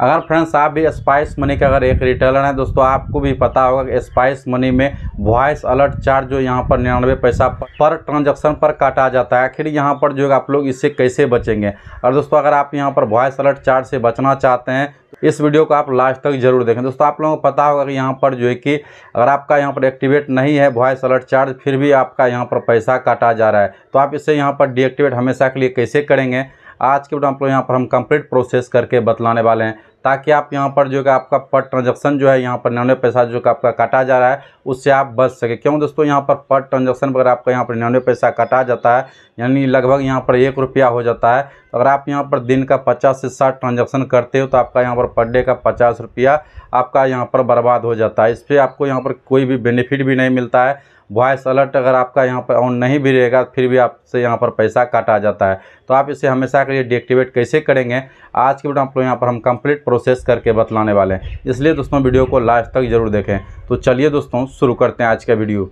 अगर फ्रेंड्स आप भी स्पाइस मनी का अगर एक रिटेलर हैं दोस्तों आपको भी पता होगा कि स्पाइस मनी में वॉइस अलर्ट चार्ज जो यहाँ पर निन्यानवे पैसा पर ट्रांजैक्शन पर काटा जाता है आखिर यहाँ पर जो है आप लोग इससे कैसे बचेंगे और दोस्तों अगर आप यहाँ पर वॉइस अलर्ट चार्ज से बचना चाहते हैं इस वीडियो को आप लास्ट तक जरूर देखें दोस्तों आप लोगों को पता होगा कि यहाँ पर जो है कि अगर आपका यहाँ पर एक्टिवेट नहीं है वॉइस अलर्ट चार्ज फिर भी आपका यहाँ पर पैसा काटा जा रहा है तो आप इसे यहाँ पर डीएक्टिवेट हमेशा के लिए कैसे करेंगे आज के वीडियो आप लोग यहाँ पर हम कंप्लीट प्रोसेस करके बतलाने वाले हैं ताकि आप यहाँ पर जो है आपका पर ट्रांजेक्शन जो है यहाँ पर निन्यानवे पैसा जो कि आपका काटा जा रहा है उससे आप बच सके क्यों दोस्तों यहाँ पर पर ट्रांजेक्शन अगर आपका यहाँ पर निन्यानवे पैसा काटा जाता है यानी लगभग यहाँ पर एक रुपया हो जाता है अगर आप यहाँ पर दिन का पचास से साठ ट्रांजेक्शन करते हो तो आपका यहाँ पर पर डे का पचास रुपया आपका यहाँ पर बर्बाद हो जाता है इस पर आपको यहाँ पर कोई भी बेनिफिट भी नहीं मिलता है वॉइस अलर्ट अगर आपका यहाँ पर ऑन नहीं भी रहेगा फिर भी आपसे यहाँ पर पैसा काटा जाता है तो आप इसे हमेशा के लिए डिएक्टिवेट कैसे करेंगे आज के वीडियो आप लोग यहाँ पर हम कंप्लीट प्रोसेस करके बतलाने वाले हैं इसलिए दोस्तों वीडियो को लास्ट तक जरूर देखें तो चलिए दोस्तों शुरू करते हैं आज का वीडियो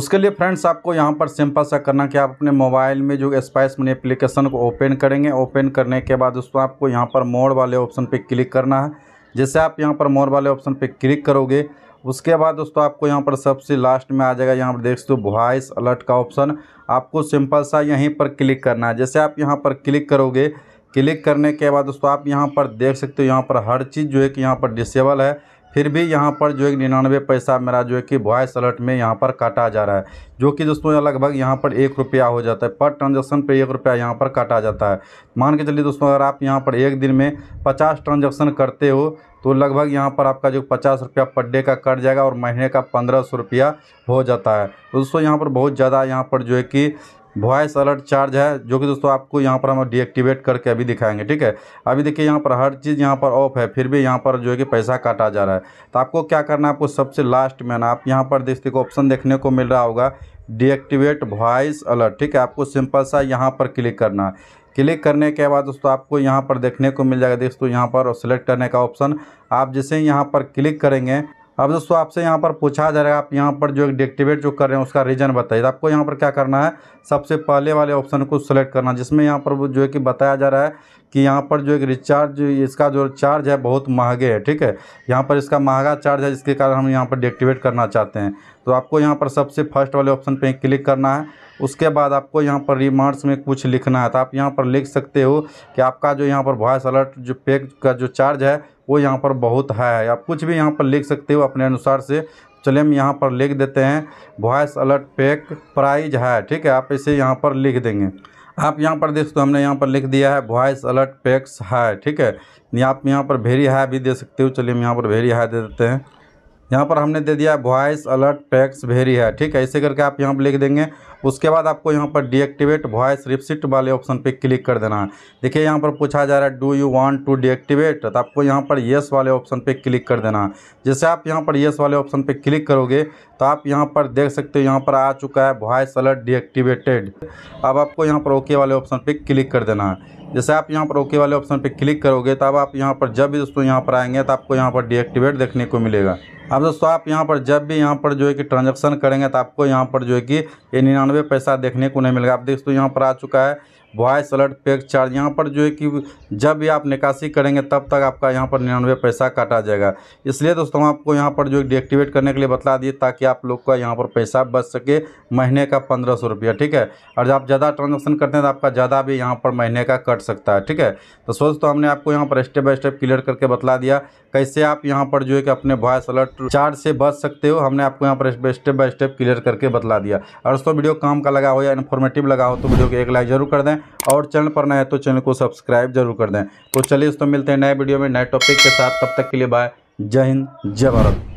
उसके लिए फ्रेंड्स आपको यहाँ पर सिंपल सा करना कि आप अपने मोबाइल में जो स्पाइस मनी एप्लीकेशन को ओपन करेंगे ओपन करने के बाद दोस्तों आपको यहाँ पर मोड़ वाले ऑप्शन पर क्लिक करना है जैसे आप यहाँ पर मोड़ वाले ऑप्शन पर क्लिक करोगे उसके बाद दोस्तों आपको यहाँ पर सबसे लास्ट में आ जाएगा यहाँ पर देख सकते हो वॉइस अलर्ट का ऑप्शन आपको सिंपल सा यहीं पर क्लिक करना है जैसे आप यहाँ पर क्लिक करोगे क्लिक करने के बाद दोस्तों आप यहाँ पर देख सकते हो यहाँ पर हर चीज़ जो है कि यहाँ पर डिसेबल है फिर भी यहाँ पर जो है निन्यानवे पैसा मेरा जो है कि वॉइस अलर्ट में यहाँ पर काटा जा रहा है जो कि दोस्तों लगभग यहाँ पर एक रुपया हो जाता है पर ट्रांजेक्शन पर एक रुपया यहाँ पर काटा जाता है मान के चलिए दोस्तों अगर आप यहाँ पर एक दिन में पचास ट्रांजेक्शन करते हो तो लगभग यहाँ पर आपका जो पचास रुपया पर डे का कट जाएगा और महीने का पंद्रह सौ रुपया हो जाता है तो दोस्तों यहाँ पर बहुत ज़्यादा यहाँ पर जो है कि वॉइस अलर्ट चार्ज है जो कि दोस्तों आपको यहाँ पर हम डीएक्टिवेट करके अभी दिखाएंगे ठीक है अभी देखिए यहाँ पर हर चीज़ यहाँ पर ऑफ है फिर भी यहाँ पर जो है कि पैसा काटा जा रहा है तो आपको क्या करना है आपको सबसे लास्ट में ना आप यहाँ पर देखते ऑप्शन देखने को मिल रहा होगा डीएक्टिवेट वॉइस अलर्ट ठीक है आपको सिंपल सा यहाँ पर क्लिक करना है क्लिक करने के बाद दोस्तों आपको यहाँ पर देखने को मिल जाएगा दोस्तों यहाँ पर सेलेक्ट सिलेक्ट करने का ऑप्शन आप जैसे ही यहाँ पर क्लिक करेंगे अब दोस्तों आपसे यहाँ पर पूछा जा रहा है आप यहाँ पर जो डेक्टिवेट जो कर रहे हैं उसका रीज़न बताइए तो आपको यहाँ पर क्या करना है सबसे पहले वाले ऑप्शन को सिलेक्ट करना जिसमें यहाँ पर जो है कि बताया जा रहा है कि यहाँ पर जो एक रिचार्ज इसका जो चार्ज है बहुत महंगे है ठीक है यहाँ पर इसका महंगा चार्ज है जिसके कारण हम यहाँ पर डेक्टिवेट करना चाहते हैं तो आपको यहाँ पर सबसे फर्स्ट वाले ऑप्शन पर क्लिक करना है उसके बाद आपको यहाँ पर रिमार्क्स में कुछ लिखना है तो आप यहाँ पर लिख सकते हो कि आपका जो यहाँ पर वॉइस अलर्ट जो पैक का जो चार्ज है वो यहाँ पर बहुत है आप कुछ भी यहाँ पर लिख सकते हो अपने अनुसार से चलिए हम यहाँ पर लिख देते हैं वॉइस अलर्ट पैक प्राइज है ठीक है आप इसे यहाँ पर लिख देंगे आप यहाँ पर देख सकते हमने यहाँ पर लिख दिया है वॉइस अलर्ट पैक्स है ठीक है आप यहाँ पर वेरी हाई भी दे सकते हो चलिए हम यहाँ पर वेरी हाई दे देते हैं यहाँ पर हमने दे दिया है वॉइस अलर्ट पैक्स वेरी है ठीक है ऐसे करके आप यहाँ पर लिख देंगे उसके बाद आपको यहाँ पर डीएक्टिवेट वॉइस रिपसिट वाले ऑप्शन पे क्लिक कर देना है देखिए यहाँ पर पूछा जा रहा है do you want to deactivate तो आपको यहाँ पर येस वाले ऑप्शन पे क्लिक कर देना है जैसे आप यहाँ पर येस वाले ऑप्शन पे क्लिक करोगे तो आप यहाँ पर देख सकते हो यहाँ पर आ चुका है वॉइस अलर्ट डीएक्टिवेटेड अब आपको यहाँ पर ओके वाले ऑप्शन पर क्लिक कर देना है जैसे आप यहाँ पर ओके वाले ऑप्शन पर क्लिक करोगे तो अब आप यहाँ पर जब भी दोस्तों यहाँ पर आएंगे तो आपको यहाँ पर डीएक्टिवेट देखने को मिलेगा अब दोस्तों आप यहाँ पर जब भी यहाँ पर जो है कि ट्रांजेक्शन करेंगे तो आपको यहाँ पर जो है कि ये निन्यानवे पैसा देखने को नहीं मिलेगा आप देख सकते हो यहाँ पर आ चुका है वॉइस अलर्ट पेक चार्ज यहाँ पर जो है कि जब भी आप निकासी करेंगे तब तक आपका यहाँ पर निन्यानवे पैसा काटा जाएगा इसलिए दोस्तों हम आपको यहाँ पर जो डिएक्टिवेट करने के लिए बतला दिए ताकि आप लोग का यहाँ पर पैसा बच सके महीने का पंद्रह सौ रुपया ठीक है और जब आप ज़्यादा ट्रांजेक्शन करते हैं तो आपका ज़्यादा भी यहाँ पर महीने का कट सकता है ठीक है तो सोच तो हमने आपको यहाँ पर स्टेप बाय स्टेप क्लियर करके बतला दिया कैसे आप यहाँ पर जो है कि अपने वॉइस अलर्ट चार्ज से बच सकते हो हमने आपको यहाँ पर स्टेप बाय स्टेप क्लियर करके बता दिया और दोस्तों वीडियो काम का लगा हो या इन्फॉर्मेटिव लगा हो तो वीडियो को एक लाइक जरूर कर दें और चैनल पर नए तो चैनल को सब्सक्राइब जरूर कर दें तो चलिए दोस्तों मिलते हैं नए वीडियो में नए टॉपिक के साथ तब तक के लिए बाय जय हिंद जय भारत